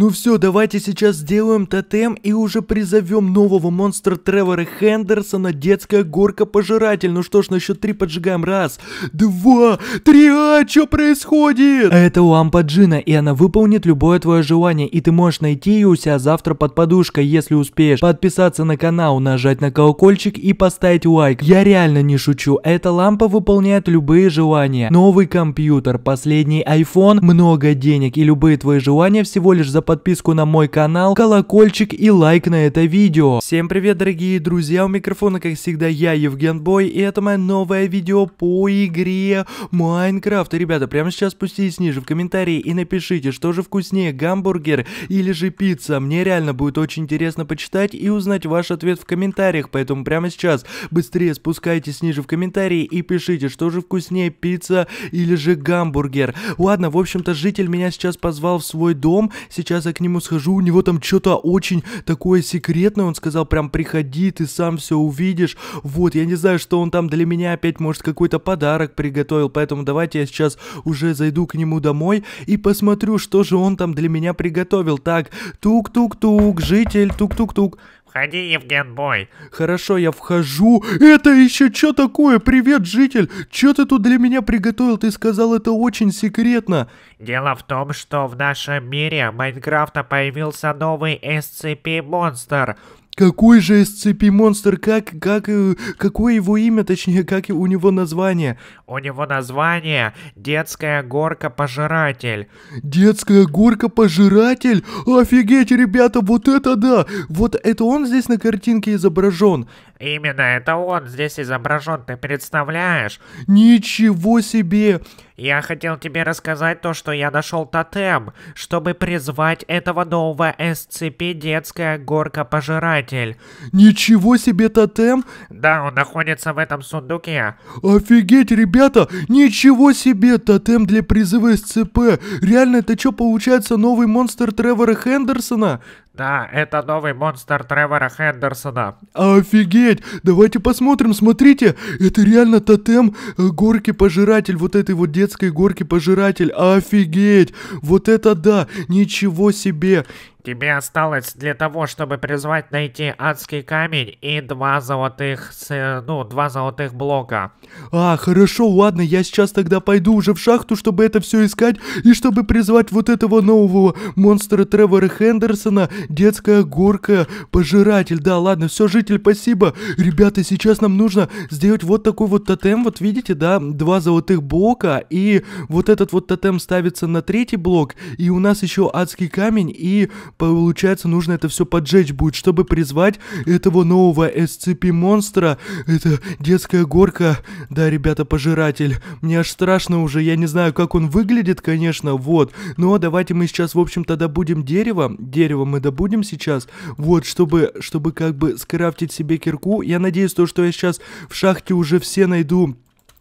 Ну все, давайте сейчас сделаем тотем и уже призовем нового монстра Тревора Хендерсона, детская горка-пожиратель. Ну что ж, на счет три поджигаем. Раз, два, три, а что происходит? Это лампа Джина, и она выполнит любое твое желание, и ты можешь найти ее у себя завтра под подушкой, если успеешь. Подписаться на канал, нажать на колокольчик и поставить лайк. Я реально не шучу, эта лампа выполняет любые желания. Новый компьютер, последний iPhone, много денег и любые твои желания всего лишь за подписку на мой канал, колокольчик и лайк на это видео. Всем привет, дорогие друзья, у микрофона, как всегда, я, Евген Бой, и это мое новое видео по игре Майнкрафт. ребята, прямо сейчас спуститесь ниже в комментарии и напишите, что же вкуснее, гамбургер или же пицца. Мне реально будет очень интересно почитать и узнать ваш ответ в комментариях, поэтому прямо сейчас быстрее спускайтесь ниже в комментарии и пишите, что же вкуснее, пицца или же гамбургер. Ладно, в общем-то, житель меня сейчас позвал в свой дом, сейчас Сейчас я к нему схожу, у него там что-то очень такое секретное. Он сказал, прям приходи, ты сам все увидишь. Вот, я не знаю, что он там для меня опять, может, какой-то подарок приготовил. Поэтому давайте я сейчас уже зайду к нему домой и посмотрю, что же он там для меня приготовил. Так, тук-тук-тук, житель, тук-тук-тук. Входи, Евген Бой. Хорошо, я вхожу. Это еще что такое? Привет, житель. Что ты тут для меня приготовил? Ты сказал это очень секретно. Дело в том, что в нашем мире Майнкрафта появился новый SCP-монстр. Какой же SCP монстр? Как, как, э, какое его имя, точнее, как у него название? У него название «Детская горка-пожиратель». «Детская горка-пожиратель»? Офигеть, ребята, вот это да! Вот это он здесь на картинке изображен. Именно это он здесь изображен, ты представляешь? Ничего себе! Я хотел тебе рассказать то, что я нашел тотем, чтобы призвать этого нового SCP детская горка-пожиратель. Ничего себе тотем? Да, он находится в этом сундуке. Офигеть, ребята, ничего себе тотем для призыва SCP. Реально, это что получается новый монстр Тревора Хендерсона? Да, это новый монстр Тревора Хендерсона. Офигеть! Давайте посмотрим, смотрите! Это реально тотем э, горки-пожиратель, вот этой вот детской горки-пожиратель. Офигеть! Вот это да! Ничего себе! Тебе осталось для того, чтобы призвать найти адский камень и два золотых, ну, два золотых блока. А, хорошо, ладно, я сейчас тогда пойду уже в шахту, чтобы это все искать, и чтобы призвать вот этого нового монстра Тревора Хендерсона, детская горка, пожиратель. Да, ладно, все, житель, спасибо. Ребята, сейчас нам нужно сделать вот такой вот тотем, вот видите, да, два золотых блока, и вот этот вот тотем ставится на третий блок, и у нас еще адский камень, и Получается, нужно это все поджечь будет, чтобы призвать этого нового SCP-монстра. Это детская горка. Да, ребята, пожиратель. Мне аж страшно уже. Я не знаю, как он выглядит, конечно, вот. Но давайте мы сейчас, в общем-то, добудем дерево. Дерево мы добудем сейчас. Вот, чтобы, чтобы как бы скрафтить себе кирку. Я надеюсь, то, что я сейчас в шахте уже все найду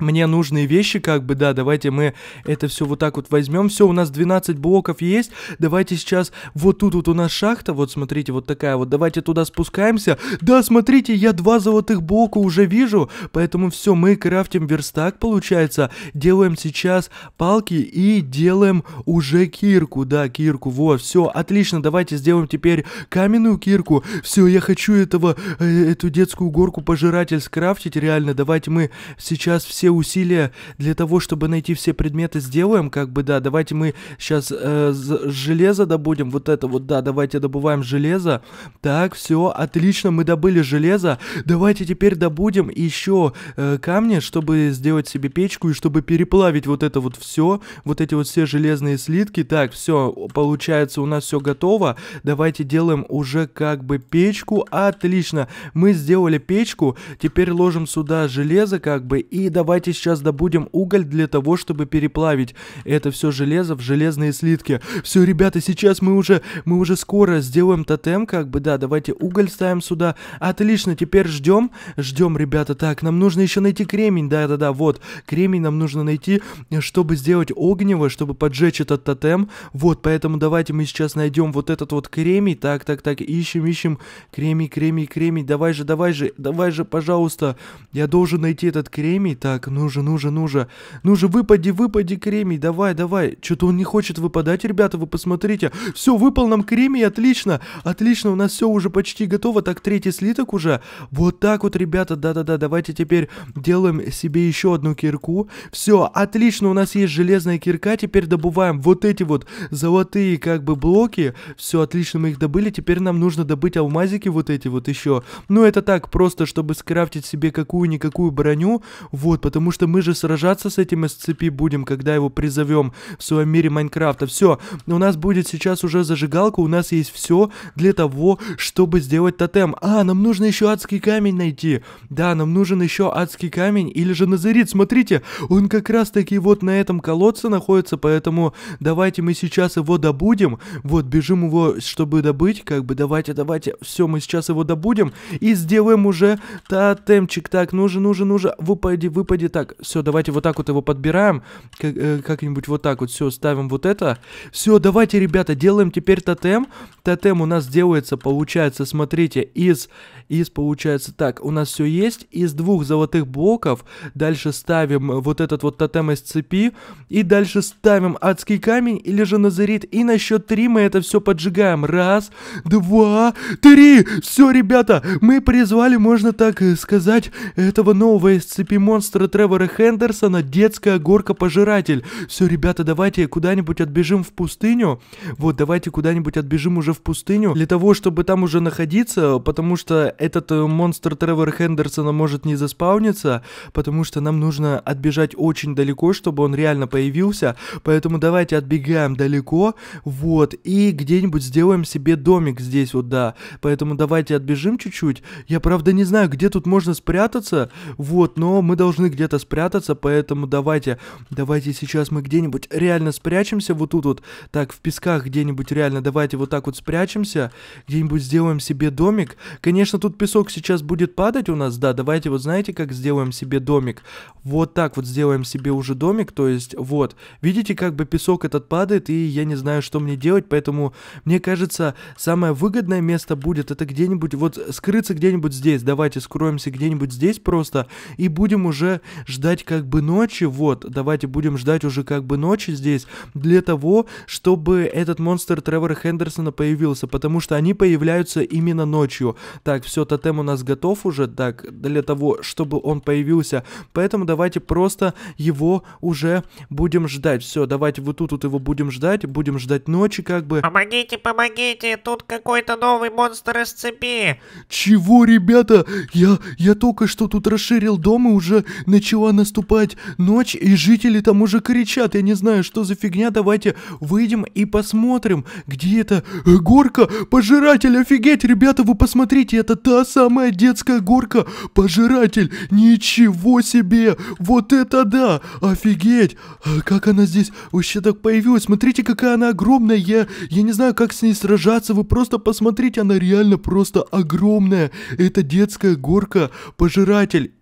мне нужные вещи, как бы, да, давайте мы это все вот так вот возьмем. Все, у нас 12 блоков есть. Давайте сейчас вот тут вот у нас шахта, вот смотрите, вот такая вот. Давайте туда спускаемся. Да, смотрите, я два золотых блока уже вижу. Поэтому все, мы крафтим верстак, получается. Делаем сейчас палки и делаем уже кирку, да, кирку. Во, все, отлично, давайте сделаем теперь каменную кирку. Все, я хочу этого, э, эту детскую горку пожиратель скрафтить, реально. Давайте мы сейчас все усилия для того, чтобы найти все предметы, сделаем, как бы, да, давайте мы сейчас э, железо добудем, вот это вот, да, давайте добываем железо, так, все, отлично, мы добыли железо, давайте теперь добудем еще э, камни, чтобы сделать себе печку и чтобы переплавить вот это вот все, вот эти вот все железные слитки, так, все, получается, у нас все готово, давайте делаем уже как бы печку, отлично, мы сделали печку, теперь ложим сюда железо, как бы, и давайте Давайте сейчас добудем уголь для того, чтобы переплавить это все железо в железные слитки. Все, ребята, сейчас мы уже, мы уже скоро сделаем тотем, как бы, да, давайте уголь ставим сюда. Отлично, теперь ждем, ждем, ребята. Так, нам нужно еще найти кремень, да-да-да, вот, кремень нам нужно найти, чтобы сделать огнево, чтобы поджечь этот тотем. Вот, поэтому давайте мы сейчас найдем вот этот вот кремень. Так, так, так, ищем, ищем. Кремень, кремень, кремень. Давай же, давай же, давай же, пожалуйста. Я должен найти этот кремень. Так, так, ну же, ну же, ну же, ну же, выпади, выпади, кремий, давай, давай. Что-то он не хочет выпадать, ребята, вы посмотрите. Все, выпал нам кремий, отлично, отлично, у нас все уже почти готово, так, третий слиток уже. Вот так вот, ребята, да-да-да, давайте теперь делаем себе еще одну кирку. Все, отлично, у нас есть железная кирка, теперь добываем вот эти вот золотые как бы блоки. Все, отлично, мы их добыли, теперь нам нужно добыть алмазики вот эти вот еще. Ну, это так, просто, чтобы скрафтить себе какую-никакую броню. Вот, потому что мы же сражаться с этим SCP будем, когда его призовем в своем мире Майнкрафта. Все, у нас будет сейчас уже зажигалка, у нас есть все для того, чтобы сделать тотем. А, нам нужно еще адский камень найти. Да, нам нужен еще адский камень или же назарит. Смотрите, он как раз таки вот на этом колодце находится, поэтому давайте мы сейчас его добудем. Вот, бежим его, чтобы добыть, как бы давайте, давайте. Все, мы сейчас его добудем и сделаем уже тотемчик. Так, нужен, нужен, нужен. Выпади, выпади вроде так. Все, давайте вот так вот его подбираем. Э, как-нибудь вот так вот. Все, ставим вот это. Все, давайте, ребята, делаем теперь тотем. Тотем у нас делается, получается, смотрите, из... Из, получается, так, у нас все есть. Из двух золотых блоков. Дальше ставим вот этот вот тотем из цепи. И дальше ставим адский камень или же назарит. И на счет три мы это все поджигаем. Раз, два, три. Все, ребята, мы призвали, можно так э, сказать, этого нового из цепи монстра Тревора Хендерсона «Детская горка-пожиратель». Все, ребята, давайте куда-нибудь отбежим в пустыню. Вот, давайте куда-нибудь отбежим уже в пустыню для того, чтобы там уже находиться, потому что этот э, монстр Тревора Хендерсона может не заспауниться, потому что нам нужно отбежать очень далеко, чтобы он реально появился. Поэтому давайте отбегаем далеко, вот, и где-нибудь сделаем себе домик здесь вот, да. Поэтому давайте отбежим чуть-чуть. Я, правда, не знаю, где тут можно спрятаться, вот, но мы должны где-то спрятаться, поэтому давайте, давайте сейчас мы где-нибудь реально спрячемся вот тут вот, так, в песках где-нибудь реально, давайте вот так вот спрячемся, где-нибудь сделаем себе домик. Конечно, тут песок сейчас будет падать у нас, да, давайте вот знаете, как сделаем себе домик? Вот так вот сделаем себе уже домик, то есть вот, видите, как бы песок этот падает, и я не знаю, что мне делать, поэтому мне кажется, самое выгодное место будет это где-нибудь, вот скрыться где-нибудь здесь, давайте скроемся где-нибудь здесь просто, и будем уже ждать как бы ночи, вот, давайте будем ждать уже как бы ночи здесь, для того, чтобы этот монстр Тревора Хендерсона появился, потому что они появляются именно ночью. Так, все, тотем у нас готов уже, так, для того, чтобы он появился, поэтому давайте просто его уже будем ждать. Все, давайте вот тут вот его будем ждать, будем ждать ночи как бы. Помогите, помогите, тут какой-то новый монстр из цепи. Чего, ребята? Я, я только что тут расширил дом и уже на начала наступать ночь, и жители там уже кричат. Я не знаю, что за фигня. Давайте выйдем и посмотрим, где эта э, горка. Пожиратель, офигеть, ребята, вы посмотрите, это та самая детская горка. Пожиратель, ничего себе. Вот это да, офигеть. А как она здесь вообще так появилась? Смотрите, какая она огромная. Я, я не знаю, как с ней сражаться. Вы просто посмотрите, она реально просто огромная. Это детская горка, пожиратель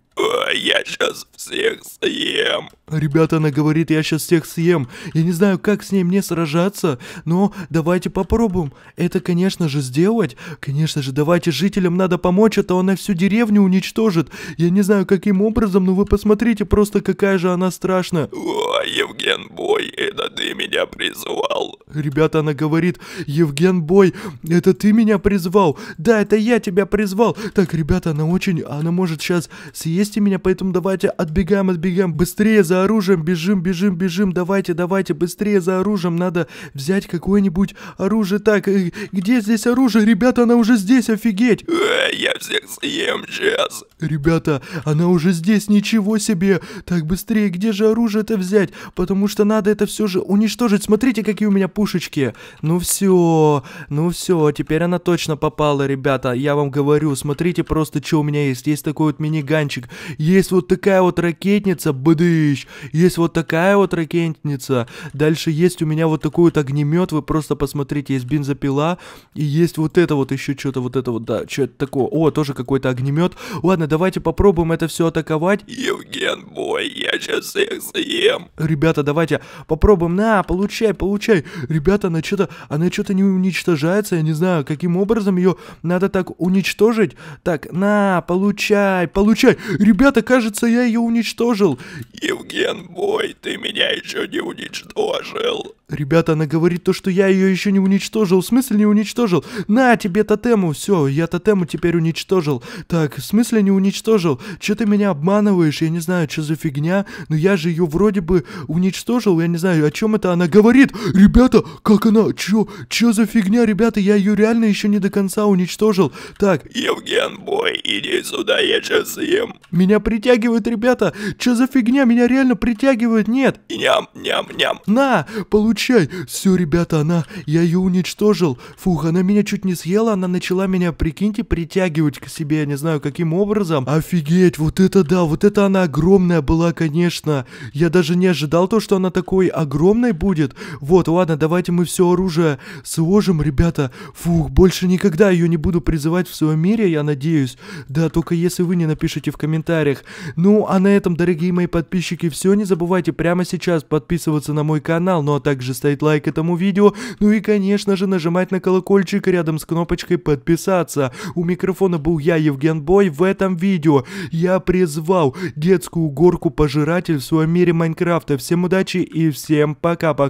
я сейчас всех съем. Ребята, она говорит, я сейчас всех съем. Я не знаю, как с ней мне сражаться, но давайте попробуем. Это, конечно же, сделать. Конечно же, давайте жителям надо помочь, а то она всю деревню уничтожит. Я не знаю, каким образом, но вы посмотрите просто, какая же она страшная. О, Евген Бой, это ты меня призвал. Ребята, она говорит, Евген Бой, это ты меня призвал. Да, это я тебя призвал. Так, ребята, она очень, она может сейчас съесть меня, поэтому давайте отбегаем, отбегаем. Быстрее за оружием, бежим, бежим, бежим. Давайте, давайте, быстрее за оружием. Надо взять какое-нибудь оружие. Так, э, где здесь оружие? Ребята, она уже здесь, офигеть. Э, я всех съем сейчас. Ребята, она уже здесь, ничего себе. Так, быстрее, где же оружие это взять? потому что надо это все же уничтожить. Смотрите, какие у меня пушечки. Ну все, ну все, теперь она точно попала, ребята. Я вам говорю, смотрите просто, что у меня есть. Есть такой вот миниганчик, есть вот такая вот ракетница, бдыщ, есть вот такая вот ракетница. Дальше есть у меня вот такой вот огнемет, вы просто посмотрите, есть бензопила, и есть вот это вот еще что-то, вот это вот, да, что это такое. О, тоже какой-то огнемет. Ладно, давайте попробуем это все атаковать. Евген, бой, я сейчас их съем ребята, давайте попробуем, на, получай, получай. Ребята, она что-то, она что-то не уничтожается, я не знаю, каким образом ее надо так уничтожить. Так, на, получай, получай. Ребята, кажется, я ее уничтожил. Евген, бой, ты меня еще не уничтожил. Ребята, она говорит то, что я ее еще не уничтожил. В смысле не уничтожил? На тебе тотему. Все, я тотему теперь уничтожил. Так, в смысле не уничтожил? Че ты меня обманываешь? Я не знаю, что за фигня. Но я же ее вроде бы уничтожил. Я не знаю, о чем это она говорит. Ребята, как она? Че? Че за фигня, ребята? Я ее реально еще не до конца уничтожил. Так. Евген, бой, иди сюда, я сейчас съем. Меня притягивают, ребята. Че за фигня? Меня реально притягивают? Нет. Ням, ням, ням. На, получи Выручай! Все, ребята, она... Я ее уничтожил. Фух, она меня чуть не съела, она начала меня, прикиньте, притягивать к себе, я не знаю, каким образом. Офигеть, вот это да, вот это она огромная была, конечно. Я даже не ожидал то, что она такой огромной будет. Вот, ладно, давайте мы все оружие сложим, ребята. Фух, больше никогда ее не буду призывать в своем мире, я надеюсь. Да, только если вы не напишите в комментариях. Ну, а на этом, дорогие мои подписчики, все. Не забывайте прямо сейчас подписываться на мой канал, ну а также же ставить лайк этому видео, ну и конечно же нажимать на колокольчик рядом с кнопочкой подписаться. У микрофона был я, Евген Бой, в этом видео я призвал детскую горку пожиратель в своем мире Майнкрафта. Всем удачи и всем пока-пока.